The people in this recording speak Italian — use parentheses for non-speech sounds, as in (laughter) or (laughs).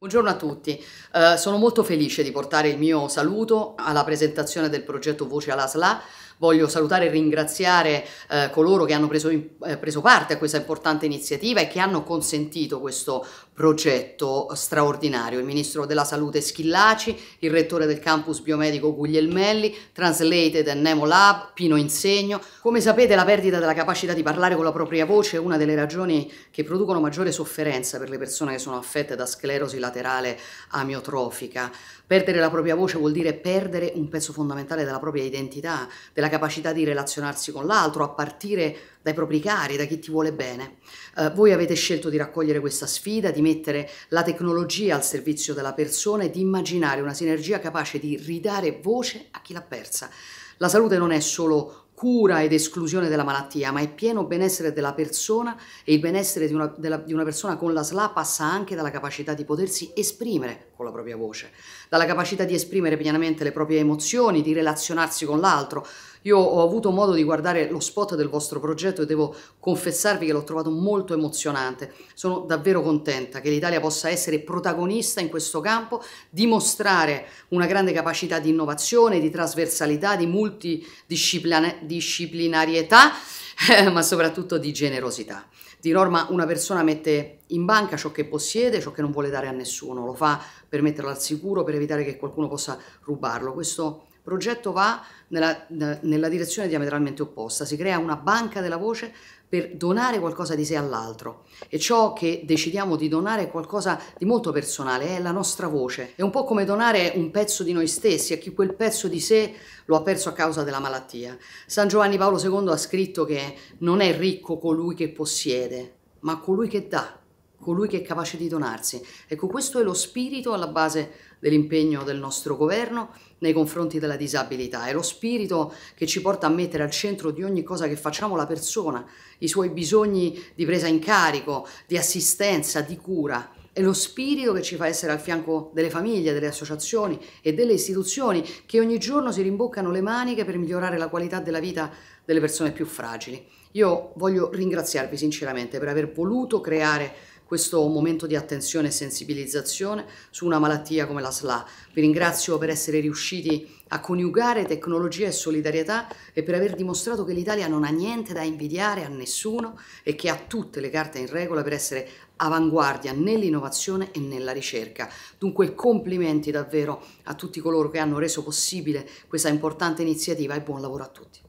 Buongiorno a tutti, uh, sono molto felice di portare il mio saluto alla presentazione del progetto Voce alla SLA. Voglio salutare e ringraziare uh, coloro che hanno preso, in, eh, preso parte a questa importante iniziativa e che hanno consentito questo progetto straordinario. Il Ministro della Salute Schillaci, il Rettore del Campus Biomedico Guglielmelli, Translated and Nemo Lab, Pino Insegno. Come sapete la perdita della capacità di parlare con la propria voce è una delle ragioni che producono maggiore sofferenza per le persone che sono affette da sclerosi laterale amiotrofica. Perdere la propria voce vuol dire perdere un pezzo fondamentale della propria identità, della capacità di relazionarsi con l'altro, a partire dai propri cari, da chi ti vuole bene. Eh, voi avete scelto di raccogliere questa sfida, di mettere la tecnologia al servizio della persona e di immaginare una sinergia capace di ridare voce a chi l'ha persa. La salute non è solo cura ed esclusione della malattia, ma è pieno benessere della persona e il benessere di una, della, di una persona con la SLA passa anche dalla capacità di potersi esprimere con la propria voce, dalla capacità di esprimere pienamente le proprie emozioni, di relazionarsi con l'altro. Io ho avuto modo di guardare lo spot del vostro progetto e devo confessarvi che l'ho trovato molto emozionante. Sono davvero contenta che l'Italia possa essere protagonista in questo campo, dimostrare una grande capacità di innovazione, di trasversalità, di multidisciplinarietà, (laughs) ma soprattutto di generosità. Di norma una persona mette in banca ciò che possiede, ciò che non vuole dare a nessuno, lo fa per metterlo al sicuro, per evitare che qualcuno possa rubarlo. Questo progetto va nella, nella direzione diametralmente opposta, si crea una banca della voce per donare qualcosa di sé all'altro e ciò che decidiamo di donare è qualcosa di molto personale, è la nostra voce. È un po' come donare un pezzo di noi stessi a chi quel pezzo di sé lo ha perso a causa della malattia. San Giovanni Paolo II ha scritto che non è ricco colui che possiede, ma colui che dà colui che è capace di donarsi. Ecco, questo è lo spirito alla base dell'impegno del nostro governo nei confronti della disabilità, è lo spirito che ci porta a mettere al centro di ogni cosa che facciamo la persona, i suoi bisogni di presa in carico, di assistenza, di cura. È lo spirito che ci fa essere al fianco delle famiglie, delle associazioni e delle istituzioni che ogni giorno si rimboccano le maniche per migliorare la qualità della vita delle persone più fragili. Io voglio ringraziarvi sinceramente per aver voluto creare questo momento di attenzione e sensibilizzazione su una malattia come la SLA. Vi ringrazio per essere riusciti a coniugare tecnologia e solidarietà e per aver dimostrato che l'Italia non ha niente da invidiare a nessuno e che ha tutte le carte in regola per essere avanguardia nell'innovazione e nella ricerca. Dunque complimenti davvero a tutti coloro che hanno reso possibile questa importante iniziativa e buon lavoro a tutti.